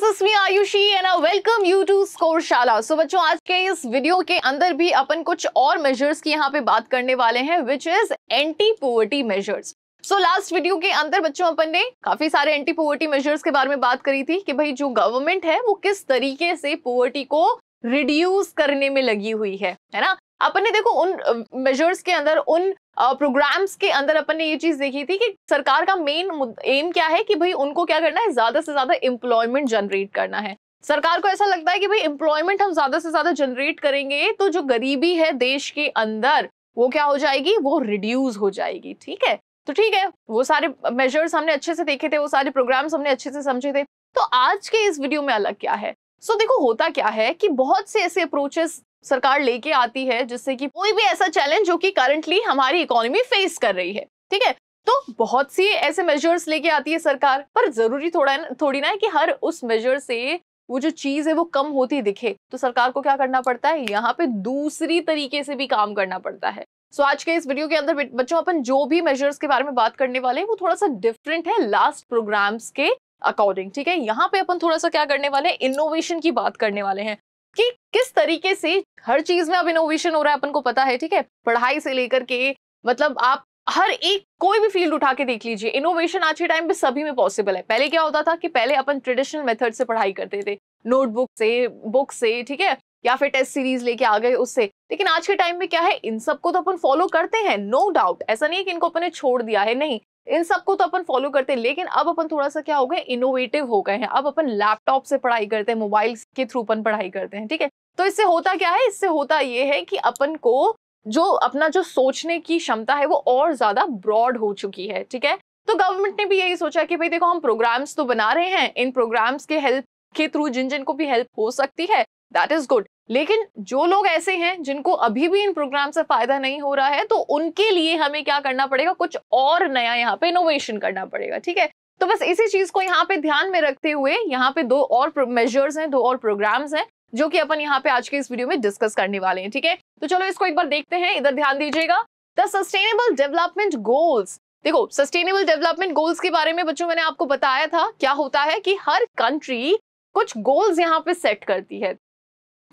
This is me Ayushi and I welcome you to score Shala so बच्चों आज के इस वीडियो के अंदर भी अपन कुछ और मेजर्स की यहाँ पे बात करने वाले हैं which is anti poverty measures so last video के अंदर बच्चों अपन ने काफी सारे एंटी पोवर्टी मेजर्स के बारे में बात करी थी कि भाई जो गवर्नमेंट है वो किस तरीके से पोवर्टी को रिड्यूस करने में लगी हुई है है ना अपन ने देखो उन मेजर्स के अंदर उन प्रोग्राम्स के अंदर अपन ने ये चीज देखी थी कि सरकार का मेन एम क्या है कि भाई उनको क्या करना है ज्यादा से ज्यादा एम्प्लॉयमेंट जनरेट करना है सरकार को ऐसा लगता है कि भाई एम्प्लॉयमेंट हम ज्यादा से ज्यादा जनरेट करेंगे तो जो गरीबी है देश के अंदर वो क्या हो जाएगी वो रिड्यूस हो जाएगी ठीक है तो ठीक है वो सारे मेजर्स हमने अच्छे से देखे थे वो सारे प्रोग्राम्स हमने अच्छे से समझे थे तो आज के इस वीडियो में अलग क्या है सो so, देखो होता क्या है कि बहुत से ऐसे अप्रोचेस सरकार लेके आती है जिससे कि कोई भी ऐसा चैलेंज जो कि करंटली हमारी इकोनॉमी फेस कर रही है ठीक है तो बहुत सी ऐसे मेजर्स लेके आती है सरकार पर जरूरी थोड़ा थोड़ी ना है कि हर उस मेजर से वो जो चीज है वो कम होती दिखे तो सरकार को क्या करना पड़ता है यहाँ पे दूसरी तरीके से भी काम करना पड़ता है सो so, आज के इस वीडियो के अंदर बच्चों अपन जो भी मेजर्स के बारे में बात करने वाले हैं वो थोड़ा सा डिफरेंट है लास्ट प्रोग्राम्स के अकॉर्डिंग ठीक है यहाँ पे अपन थोड़ा सा क्या करने वाले हैं इनोवेशन की बात करने वाले हैं कि किस तरीके से हर चीज में अब इनोवेशन हो रहा है अपन को पता है ठीक है पढ़ाई से लेकर के मतलब आप हर एक कोई भी फील्ड उठा के देख लीजिए इनोवेशन आज के टाइम पे सभी में पॉसिबल है पहले क्या होता था कि पहले अपन ट्रेडिशनल मेथड से पढ़ाई करते थे नोटबुक से बुक से ठीक है या फिर टेस्ट सीरीज लेके आ गए उससे लेकिन आज के टाइम में क्या है इन सबको तो अपन फॉलो करते हैं नो no डाउट ऐसा नहीं है कि इनको अपन ने छोड़ दिया है नहीं इन सबको तो अपन फॉलो करते हैं लेकिन अब अपन थोड़ा सा क्या हो गए इनोवेटिव हो गए हैं अब अपन लैपटॉप से पढ़ाई करते हैं मोबाइल के थ्रू अपन पढ़ाई करते हैं ठीक है तो इससे होता क्या है इससे होता ये है कि अपन को जो अपना जो सोचने की क्षमता है वो और ज़्यादा ब्रॉड हो चुकी है ठीक है तो गवर्नमेंट ने भी यही सोचा कि भाई देखो हम प्रोग्राम्स तो बना रहे हैं इन प्रोग्राम्स के हेल्प के थ्रू जिन जिनको भी हेल्प हो सकती है दैट इज गुड लेकिन जो लोग ऐसे हैं जिनको अभी भी इन प्रोग्राम से फायदा नहीं हो रहा है तो उनके लिए हमें क्या करना पड़ेगा कुछ और नया यहाँ पे इनोवेशन करना पड़ेगा ठीक है तो बस इसी चीज को यहाँ पे ध्यान में रखते हुए यहाँ पे दो और मेजर्स हैं दो और प्रोग्राम्स हैं जो कि अपन यहाँ पे आज के इस वीडियो में डिस्कस करने वाले हैं ठीक है तो चलो इसको एक बार देखते हैं इधर ध्यान दीजिएगा द सस्टेनेबल डेवलपमेंट गोल्स देखो सस्टेनेबल डेवलपमेंट गोल्स के बारे में बच्चों मैंने आपको बताया था क्या होता है कि हर कंट्री कुछ गोल्स यहाँ पे सेट करती है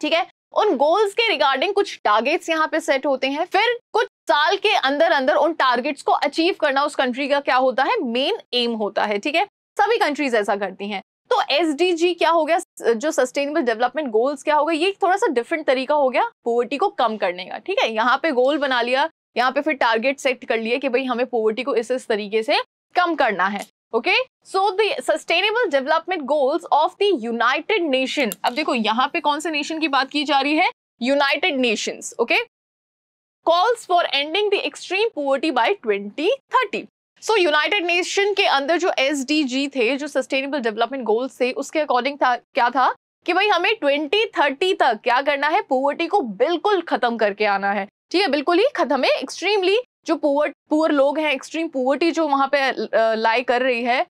ठीक है उन गोल्स के रिगार्डिंग कुछ टारगेट्स यहाँ पे सेट होते हैं फिर कुछ साल के अंदर अंदर उन टारगेट्स को अचीव करना उस कंट्री का क्या होता है मेन एम होता है ठीक है सभी कंट्रीज ऐसा करती हैं तो एस क्या हो गया जो सस्टेनेबल डेवलपमेंट गोल्स क्या हो गया ये थोड़ा सा डिफरेंट तरीका हो गया पोवर्टी को कम करने का ठीक है यहाँ पे गोल बना लिया यहाँ पे फिर टारगेट सेट कर लिए कि भाई हमें पोवर्टी को इस इस तरीके से कम करना है okay so the sustainable development goals of the United Nation अब देखो यहाँ पे कौन से नेशन की बात की जा रही है United Nations okay calls for ending the extreme poverty by 2030 so United Nation के अंदर जो एस थे जो सस्टेनेबल डेवलपमेंट गोल्स थे उसके अकॉर्डिंग था क्या था कि भाई हमें 2030 तक क्या करना है पोवर्टी को बिल्कुल खत्म करके आना है ठीक है बिल्कुल ही खत्म है एक्सट्रीमली जो पोवर्टी पुअर लोग हैं एक्सट्रीम पुअर्टी जो वहां पे लाई कर रही है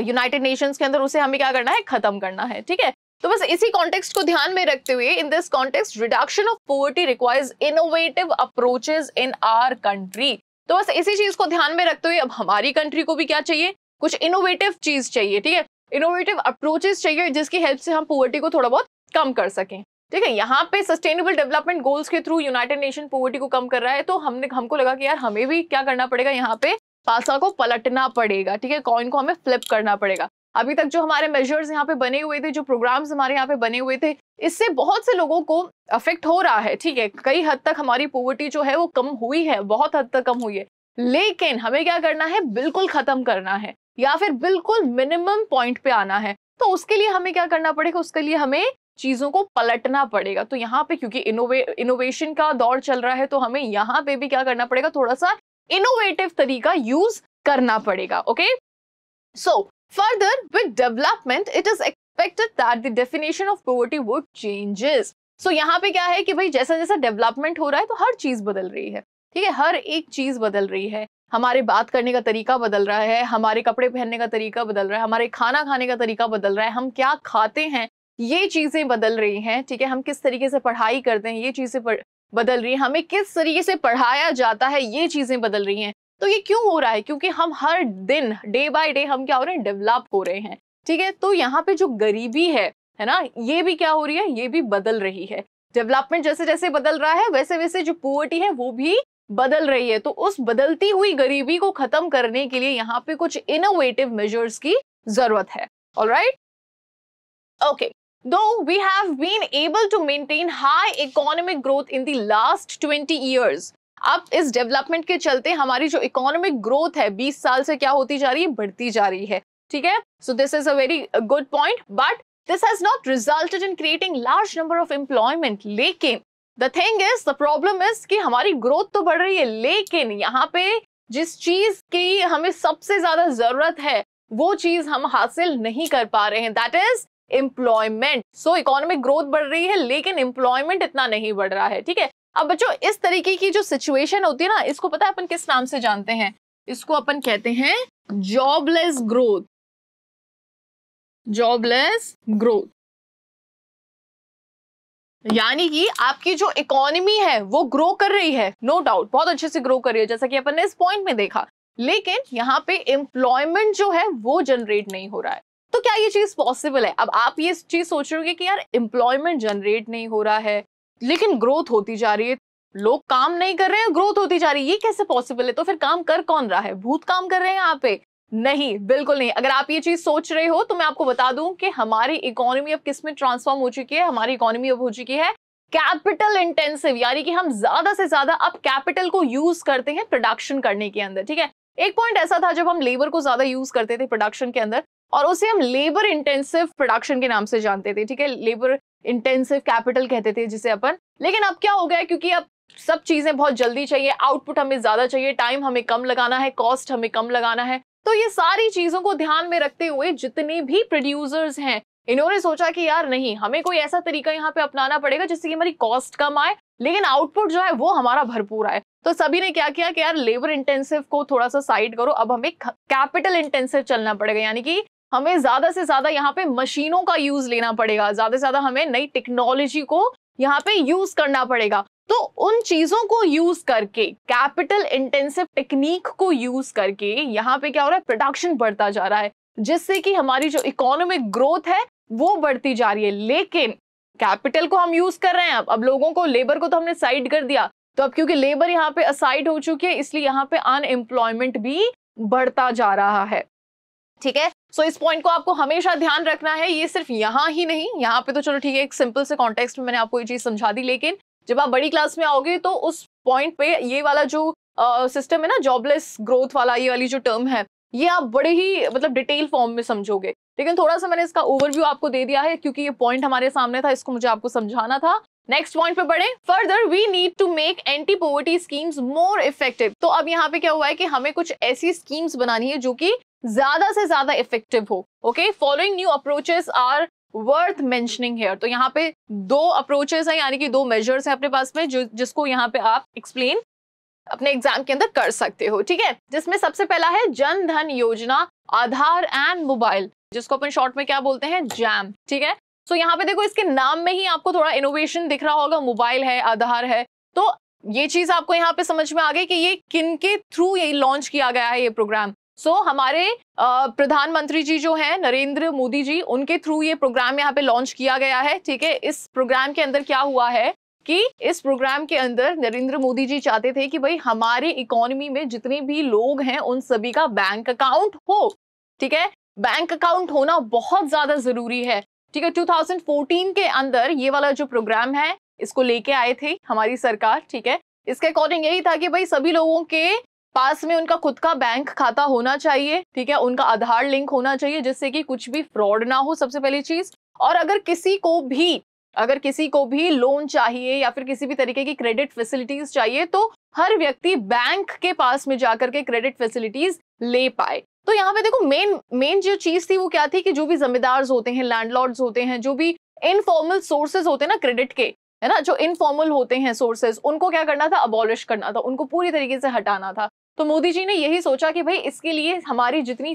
यूनाइटेड नेशंस के अंदर उसे हमें क्या करना है खत्म करना है ठीक है तो बस इसी कॉन्टेक्स्ट को ध्यान में रखते हुए in this context reduction of poverty requires innovative approaches in our country तो बस इसी चीज को ध्यान में रखते हुए अब हमारी कंट्री को भी क्या चाहिए कुछ इनोवेटिव चीज चाहिए ठीक है इनोवेटिव अप्रोचेस चाहिए जिसकी हेल्प से हम पुअर्टी को थोड़ा बहुत कम कर सकें देखें यहाँ पे सस्टेनेबल डेवलपमेंट गोल्स के थ्रू यूनाइटेड नेशन पोवर्टी को कम कर रहा है तो हमने हमको लगा कि यार हमें भी क्या करना पड़ेगा यहाँ पे पासा को पलटना पड़ेगा ठीक है कॉइन को हमें फ्लिप करना पड़ेगा अभी तक जो हमारे मेजर्स यहाँ पे बने हुए थे जो प्रोग्राम्स हमारे यहाँ पे बने हुए थे इससे बहुत से लोगों को अफेक्ट हो रहा है ठीक है कई हद तक हमारी पोवर्टी जो है वो कम हुई है बहुत हद तक कम हुई है लेकिन हमें क्या करना है बिल्कुल खत्म करना है या फिर बिल्कुल मिनिमम पॉइंट पे आना है तो उसके लिए हमें क्या करना पड़ेगा उसके लिए हमें चीज़ों को पलटना पड़ेगा तो यहाँ पे क्योंकि इनोवे इनोवेशन का दौर चल रहा है तो हमें यहाँ पे भी क्या करना पड़ेगा थोड़ा सा इनोवेटिव तरीका यूज करना पड़ेगा okay so further with development it is expected that the definition of poverty would changes so यहाँ पे क्या है कि भाई जैसा जैसा डेवलपमेंट हो रहा है तो हर चीज बदल रही है ठीक है हर एक चीज बदल रही है हमारे बात करने का तरीका बदल रहा है हमारे कपड़े पहनने का तरीका बदल रहा है हमारे खाना खाने का तरीका बदल रहा है हम क्या खाते हैं ये चीज़ें बदल रही हैं ठीक है हम किस तरीके से पढ़ाई करते हैं ये चीज़ें बदल रही हैं हमें किस तरीके से पढ़ाया जाता है ये चीज़ें बदल रही हैं तो ये क्यों हो रहा है क्योंकि हम हर दिन डे बाय डे हम क्या हो रहे हैं डेवलप हो रहे हैं ठीक है तो यहाँ पे जो गरीबी है है ना ये भी क्या हो रही है ये भी बदल रही है डेवलपमेंट जैसे जैसे बदल रहा है वैसे वैसे जो पुअर्टी है वो भी बदल रही है तो उस बदलती हुई गरीबी को खत्म करने के लिए यहाँ पे कुछ इनोवेटिव मेजर्स की जरूरत है all right okay Though we have been able to maintain high economic growth in the last 20 years, अब इस डेवलपमेंट के चलते हमारी जो इकोनॉमिक ग्रोथ है 20 साल से क्या होती जा रही है बढ़ती जा रही है ठीक है so this is a very good point but this has not resulted in creating large number of employment लेकिन the thing is the problem is कि हमारी ग्रोथ तो बढ़ रही है लेकिन यहाँ पे जिस चीज की हमें सबसे ज्यादा जरूरत है वो चीज हम हासिल नहीं कर पा रहे हैं that is employment so economic growth बढ़ रही है लेकिन एम्प्लॉयमेंट इतना नहीं बढ़ रहा है ठीक है अब बच्चों इस तरीके की जो सिचुएशन होती है ना इसको पता है अपन किस नाम से जानते हैं इसको अपन कहते हैं जॉबलेस ग्रोथ जॉबलेस ग्रोथ यानी कि आपकी जो इकोनॉमी है वो ग्रो कर रही है नो no डाउट बहुत अच्छे से ग्रो कर रही है जैसा कि अपन ने इस पॉइंट में देखा लेकिन यहाँ पे एम्प्लॉयमेंट जो है वो जनरेट नहीं हो रहा है तो क्या ये चीज़ पॉसिबल है अब आप ये चीज़ सोच रहे होगे कि यार एम्प्लॉयमेंट जनरेट नहीं हो रहा है लेकिन ग्रोथ होती जा रही है लोग काम नहीं कर रहे हैं ग्रोथ होती जा रही है ये कैसे पॉसिबल है तो फिर काम कर कौन रहा है भूत काम कर रहे हैं यहाँ पे नहीं बिल्कुल नहीं अगर आप ये चीज सोच रहे हो तो मैं आपको बता दूं कि हमारी इकोनॉमी अब किस में ट्रांसफॉर्म हो चुकी है हमारी इकोनॉमी अब हो चुकी है कैपिटल इंटेंसिव यानी कि हम ज्यादा से ज्यादा अब कैपिटल को यूज करते हैं प्रोडक्शन करने के अंदर ठीक है एक पॉइंट ऐसा था जब हम लेबर को ज्यादा यूज करते थे प्रोडक्शन के अंदर और उसे हम लेबर इंटेंसिव प्रोडक्शन के नाम से जानते थे ठीक है लेबर इंटेंसिव कैपिटल कहते थे जिसे अपन लेकिन अब क्या हो गया क्योंकि अब सब चीज़ें बहुत जल्दी चाहिए आउटपुट हमें ज़्यादा चाहिए टाइम हमें कम लगाना है कॉस्ट हमें कम लगाना है तो ये सारी चीज़ों को ध्यान में रखते हुए जितने भी प्रोड्यूसर्स हैं इन्होंने सोचा कि यार नहीं हमें कोई ऐसा तरीका यहाँ पे अपनाना पड़ेगा जिससे कि हमारी कॉस्ट कम आए लेकिन आउटपुट जो है वो हमारा भरपूर आए तो सभी ने क्या किया कि यार लेबर इंटेंसिव को थोड़ा सा साइड करो अब हमें कैपिटल इंटेंसिव चलना पड़ेगा यानी कि हमें ज़्यादा से ज़्यादा यहाँ पे मशीनों का यूज़ लेना पड़ेगा ज़्यादा से ज़्यादा हमें नई टेक्नोलॉजी को यहाँ पे यूज़ करना पड़ेगा तो उन चीज़ों को यूज़ करके कैपिटल इंटेंसिव टेक्निक को यूज़ करके यहाँ पे क्या हो रहा है प्रोडक्शन बढ़ता जा रहा है जिससे कि हमारी जो इकोनॉमिक ग्रोथ है वो बढ़ती जा रही है लेकिन कैपिटल को हम यूज़ कर रहे हैं अब अब लोगों को लेबर को तो हमने साइड कर दिया तो अब क्योंकि लेबर यहाँ पे असाइड हो चुकी है इसलिए यहाँ पे अनएम्प्लॉयमेंट भी बढ़ता जा रहा है ठीक है सो so, इस पॉइंट को आपको हमेशा ध्यान रखना है ये सिर्फ यहाँ ही नहीं यहाँ पे तो चलो ठीक है एक सिंपल से कॉन्टेक्स्ट में मैंने आपको ये चीज़ समझा दी लेकिन जब आप बड़ी क्लास में आओगे तो उस पॉइंट पे ये वाला जो सिस्टम uh, है ना जॉबलेस ग्रोथ वाला ये वाली जो टर्म है ये आप बड़े ही मतलब डिटेल फॉर्म में समझोगे लेकिन थोड़ा सा मैंने इसका ओवरव्यू आपको दे दिया है क्योंकि ये पॉइंट हमारे सामने था इसको मुझे आपको समझाना था नेक्स्ट पॉइंट पे बढ़े further we need to make anti poverty schemes more effective तो अब यहाँ पे क्या हुआ है कि हमें कुछ ऐसी स्कीम्स बनानी है जो कि ज्यादा से ज्यादा इफेक्टिव हो okay following new approaches are worth mentioning here तो यहाँ पे दो अप्रोचेस हैं यानी कि दो मेजर्स हैं अपने पास में जो जिसको यहाँ पे आप एक्सप्लेन अपने एग्जाम के अंदर कर सकते हो ठीक है जिसमें सबसे पहला है जन धन योजना आधार एंड मोबाइल जिसको अपन शॉर्ट में क्या बोलते हैं जैम ठीक है सो so, यहाँ पे देखो इसके नाम में ही आपको थोड़ा इनोवेशन दिख रहा होगा मोबाइल है आधार है तो ये चीज आपको यहाँ पे समझ में आ गई कि ये किन के थ्रू ये लॉन्च किया गया है ये प्रोग्राम सो so, हमारे प्रधानमंत्री जी जो हैं नरेंद्र मोदी जी उनके थ्रू ये प्रोग्राम यहाँ पे लॉन्च किया गया है ठीक है इस प्रोग्राम के अंदर क्या हुआ है कि इस प्रोग्राम के अंदर नरेंद्र मोदी जी चाहते थे कि भाई हमारे इकोनॉमी में जितने भी लोग हैं उन सभी का बैंक अकाउंट हो ठीक है बैंक अकाउंट होना बहुत ज्यादा जरूरी है ठीक है 2014 के अंदर ये वाला जो प्रोग्राम है इसको लेके आए थे हमारी सरकार ठीक है इसके अकॉर्डिंग यही था कि भाई सभी लोगों के पास में उनका खुद का बैंक खाता होना चाहिए ठीक है उनका आधार लिंक होना चाहिए जिससे कि कुछ भी फ्रॉड ना हो सबसे पहली चीज और अगर किसी को भी अगर किसी को भी लोन चाहिए या फिर किसी भी तरीके की क्रेडिट फैसिलिटीज चाहिए तो हर व्यक्ति बैंक के पास में जाकर के क्रेडिट फैसिलिटीज ले पाए तो यहाँ पे देखो मेन मेन जो चीज थी वो क्या थी कि जो भी जमींदार होते हैं लैंडलॉर्ड्स होते हैं जो भी इनफॉर्मल सोर्सेज होते हैं ना क्रेडिट के है ना जो इनफॉर्मल होते हैं सोर्सेज उनको क्या करना था अबॉलिश करना था उनको पूरी तरीके से हटाना था तो मोदी जी ने यही सोचा कि भाई इसके लिए हमारी जितनी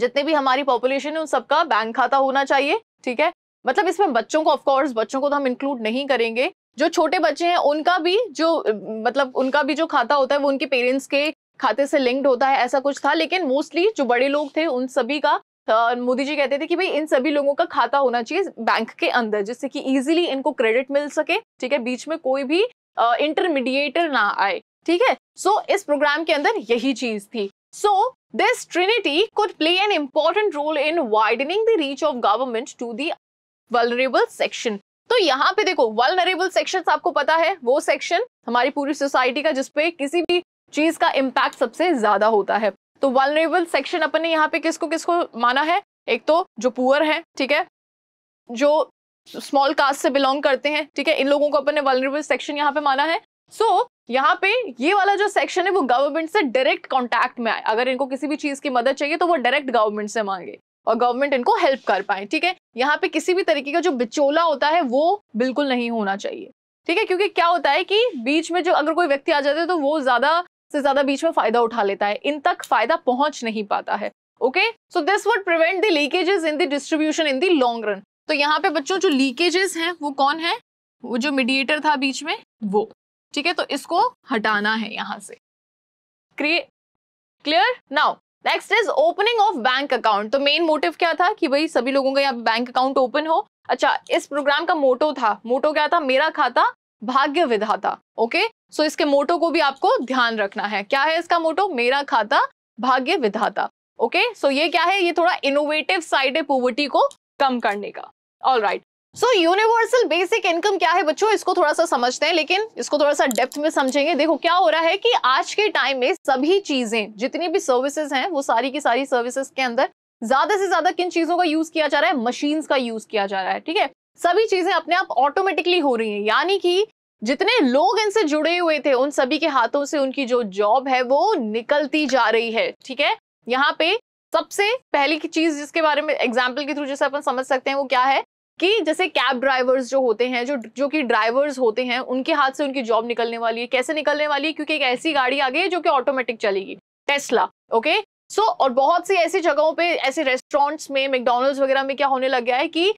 जितने भी हमारी पॉपुलेशन है उन सबका बैंक खाता होना चाहिए ठीक है मतलब इसमें बच्चों को ऑफकोर्स बच्चों को तो हम इंक्लूड नहीं करेंगे जो छोटे बच्चे हैं उनका भी जो मतलब उनका भी जो खाता होता है वो उनके पेरेंट्स के खाते से लिंक्ड होता है ऐसा कुछ था लेकिन मोस्टली जो बड़े लोग थे उन सभी का मोदी जी कहते थे कि भाई इन सभी लोगों का खाता होना चाहिए बैंक के अंदर जिससे कि इजीली इनको क्रेडिट मिल सके ठीक है बीच में कोई भी इंटरमीडिएटर ना आए ठीक है सो so, इस प्रोग्राम के अंदर यही चीज थी so this trinity could play an important role in widening the reach of government to the vulnerable section तो यहाँ पे देखो वल्नरेबल सेक्शन आपको पता है वो सेक्शन हमारी पूरी सोसाइटी का जिसपे किसी भी चीज का इम्पैक्ट सबसे ज्यादा होता है तो वल्नरेबल सेक्शन अपन ने यहाँ पे किसको किसको माना है एक तो जो पुअर है ठीक है जो स्मॉल कास्ट से बिलोंग करते हैं ठीक है इन लोगों को अपन ने सेक्शन यहाँ पे माना है सो so, यहाँ पे ये वाला जो सेक्शन है वो गवर्नमेंट से डायरेक्ट कॉन्टैक्ट में आए अगर इनको किसी भी चीज की मदद चाहिए तो वो डायरेक्ट गवर्नमेंट से मांगे और गवर्नमेंट इनको हेल्प कर पाए ठीक है यहाँ पे किसी भी तरीके का जो बिचोला होता है वो बिल्कुल नहीं होना चाहिए ठीक है क्योंकि क्या होता है कि बीच में जो अगर कोई व्यक्ति आ जाता है तो वो ज्यादा से ज्यादा बीच में फायदा उठा लेता है इन तक फायदा पहुंच नहीं पाता है okay so this would prevent the leakages in the distribution in the long run तो यहाँ पे बच्चों जो लीकेजेस हैं वो कौन है वो जो मीडिएटर था बीच में वो ठीक है तो इसको हटाना है यहां से clear now next is opening of bank account तो मेन मोटिव क्या था कि भाई सभी लोगों का यहाँ बैंक अकाउंट ओपन हो अच्छा इस प्रोग्राम का मोटो था मोटो क्या था मेरा खाता भाग्य विधाता ओके सो इसके मोटो को भी आपको ध्यान रखना है क्या है इसका मोटो मेरा खाता भाग्य विधाता ओके सो ये क्या है ये थोड़ा इनोवेटिव साइड है पोवर्टी को कम करने का all right so universal basic income क्या है बच्चों इसको थोड़ा सा समझते हैं लेकिन इसको थोड़ा सा डेप्थ में समझेंगे देखो क्या हो रहा है कि आज के टाइम में सभी चीजें जितनी भी सर्विसेज हैं वो सारी की सारी सर्विसेज के अंदर ज्यादा से ज्यादा किन चीजों का यूज किया जा रहा है मशीन्स का यूज किया जा रहा है ठीक है सभी चीजें अपने आप ऑटोमेटिकली हो रही है यानी कि जितने लोग इनसे जुड़े हुए थे उन सभी के हाथों से उनकी जो जॉब है वो निकलती जा रही है ठीक है यहाँ पे सबसे पहली की चीज जिसके बारे में एग्जाम्पल के थ्रू जैसे अपन समझ सकते हैं वो क्या है कि जैसे कैब ड्राइवर्स जो होते हैं जो जो कि ड्राइवर्स होते हैं उनके हाथ से उनकी जॉब निकलने वाली है कैसे निकलने वाली है क्योंकि एक ऐसी गाड़ी आ गई है जो कि ऑटोमेटिक चलेगी टेस्ला ओके सो so, और बहुत सी ऐसी जगहों पे ऐसे रेस्टोरेंट्स में मैकडोनल्ड्स वगैरह में क्या होने लग गया है कि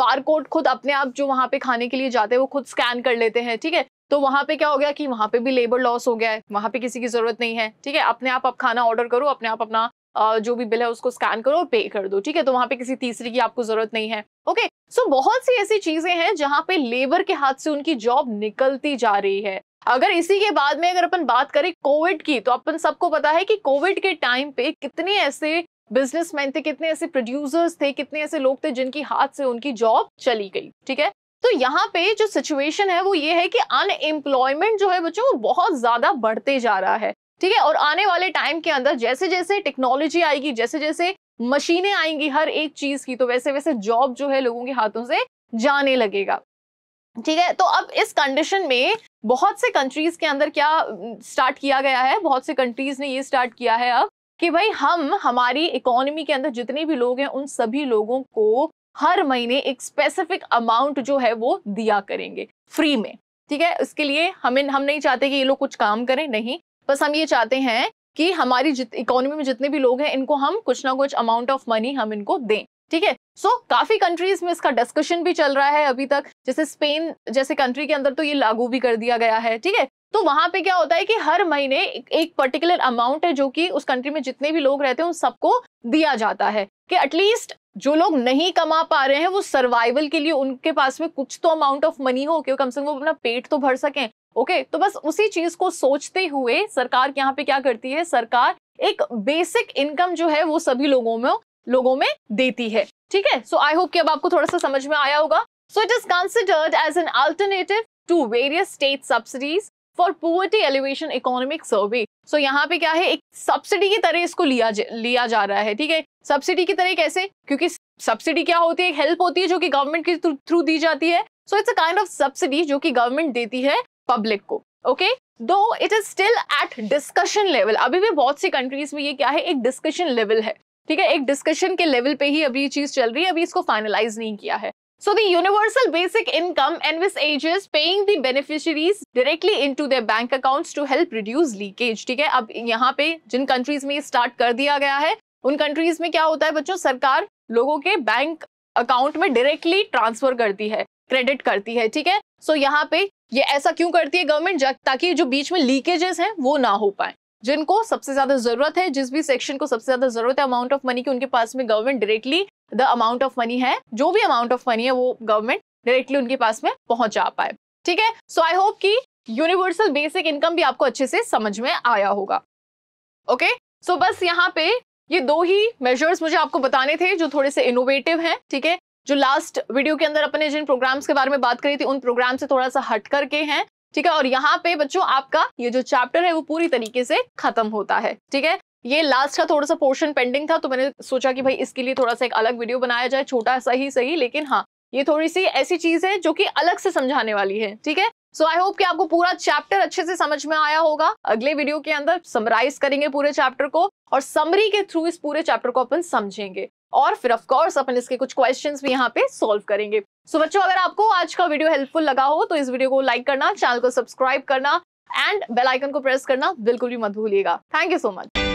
बार कोड खुद अपने आप जो वहाँ पे खाने के लिए जाते हैं वो खुद स्कैन कर लेते हैं ठीक है तो वहाँ पे क्या हो गया कि वहाँ पे भी लेबर लॉस हो गया है वहाँ पे किसी की जरूरत नहीं है ठीक है अपने आप आप खाना ऑर्डर करो अपने आप अपना जो भी बिल है उसको स्कैन करो और पे कर दो ठीक है तो वहां पे किसी तीसरी की आपको जरूरत नहीं है ओके सो so बहुत सी ऐसी चीजें हैं जहाँ पे लेबर के हाथ से उनकी जॉब निकलती जा रही है अगर इसी के बाद में अगर अपन बात करें कोविड की तो अपन सबको पता है कि कोविड के टाइम पे कितने ऐसे बिजनेसमैन थे कितने ऐसे प्रोड्यूसर्स थे कितने ऐसे लोग थे जिनकी हाथ से उनकी जॉब चली गई ठीक है तो यहाँ पे जो सिचुएशन है वो ये है कि अनएम्प्लॉयमेंट जो है बच्चों वो बहुत ज्यादा बढ़ते जा रहा है ठीक है और आने वाले टाइम के अंदर जैसे जैसे टेक्नोलॉजी आएगी जैसे जैसे मशीनें आएंगी हर एक चीज की तो वैसे वैसे जॉब जो है लोगों के हाथों से जाने लगेगा ठीक है तो अब इस कंडीशन में बहुत से कंट्रीज के अंदर क्या स्टार्ट किया गया है बहुत से कंट्रीज ने ये स्टार्ट किया है अब कि भाई हम हमारी इकोनॉमी के अंदर जितने भी लोग हैं उन सभी लोगों को हर महीने एक स्पेसिफिक अमाउंट जो है वो दिया करेंगे फ्री में ठीक है इसके लिए हमें हम नहीं चाहते कि ये लोग कुछ काम करें नहीं बस हम ये चाहते हैं कि हमारी इकोनॉमी में जितने भी लोग हैं इनको हम कुछ ना कुछ अमाउंट ऑफ मनी हम इनको दें ठीक है सो so, काफी कंट्रीज में इसका डिस्कशन भी चल रहा है अभी तक जैसे स्पेन जैसे कंट्री के अंदर तो ये लागू भी कर दिया गया है ठीक है तो वहां पे क्या होता है कि हर महीने एक पर्टिकुलर अमाउंट है जो कि उस कंट्री में जितने भी लोग रहते हैं उन सबको दिया जाता है कि एटलीस्ट जो लोग नहीं कमा पा रहे हैं वो सर्वाइवल के लिए उनके पास में कुछ तो अमाउंट ऑफ मनी हो कि कम से कम वो अपना पेट तो भर सकें ओके तो बस उसी चीज को सोचते हुए सरकार यहाँ पे क्या करती है सरकार एक बेसिक इनकम जो है वो सभी लोगों में लोगों में देती है ठीक है सो आई होप कि अब आपको थोड़ा सा समझ में आया होगा so it is considered as an alternative to various state subsidies for poverty alleviation economic survey so यहाँ पे क्या है एक सब्सिडी की तरह इसको लिया जा, लिया जा रहा है ठीक है सब्सिडी की तरह कैसे क्योंकि सब्सिडी क्या होती है एक हेल्प होती है जो कि गवर्नमेंट के थ्रू दी जाती है so it's a kind of subsidy जो कि गवर्नमेंट देती है पब्लिक को okay though it is still at discussion level अभी भी बहुत सी कंट्रीज में ये क्या है एक डिस्कशन लेवल है ठीक है एक डिस्कशन के लेवल पे ही अभी ये चीज चल रही है अभी इसको फाइनलाइज नहीं किया है so So the income and as is paying the beneficiaries directly into their bank accounts to help reduce leakage ठीक है अब यहाँ पे जिन कंट्रीज में स्टार्ट कर दिया गया है उन कंट्रीज में क्या होता है बच्चों सरकार लोगों के बैंक अकाउंट में डायरेक्टली ट्रांसफर करती है क्रेडिट करती है ठीक है सो so, यहाँ पे ये ऐसा क्यों करती है गवर्नमेंट ताकि जो बीच में लीकेजेस हैं वो ना हो पाए जिनको सबसे ज्यादा जरूरत है जिस भी सेक्शन को सबसे ज्यादा जरूरत है अमाउंट ऑफ मनी की उनके पास में government directly the amount of money है जो भी अमाउंट ऑफ मनी है वो गवर्नमेंट डायरेक्टली उनके पास में पहुंचा पाए ठीक है सो आई होप की यूनिवर्सल बेसिक इनकम भी आपको अच्छे से समझ में आया होगा ओके okay? सो so, बस यहाँ पे ये दो ही मेजर्स मुझे आपको बताने थे जो थोड़े से इनोवेटिव हैं ठीक है जो लास्ट वीडियो के अंदर अपने जिन प्रोग्राम्स के बारे में बात करी थी उन प्रोग्राम से थोड़ा सा हट करके हैं ठीक है और यहाँ पे बच्चों आपका ये जो चैप्टर है वो पूरी तरीके से खत्म होता है ठीक है ये लास्ट का थोड़ा सा पोर्शन पेंडिंग था तो मैंने सोचा कि भाई इसके लिए थोड़ा सा एक अलग वीडियो बनाया जाए छोटा सा ही सही लेकिन हाँ ये थोड़ी सी ऐसी चीज है जो कि अलग से समझाने वाली है ठीक है सो आई होप कि आपको पूरा चैप्टर अच्छे से समझ में आया होगा अगले वीडियो के अंदर समराइज करेंगे पूरे चैप्टर को और समरी के थ्रू इस पूरे चैप्टर को अपन समझेंगे और फिर ऑफ कोर्स अपन इसके कुछ क्वेश्चंस भी यहाँ पे सॉल्व करेंगे सो so, बच्चों अगर आपको आज का वीडियो हेल्पफुल लगा हो तो इस वीडियो को लाइक करना चैनल को सब्सक्राइब करना एंड बेल आइकन को प्रेस करना बिल्कुल भी मत भूलिएगा थैंक यू सो मच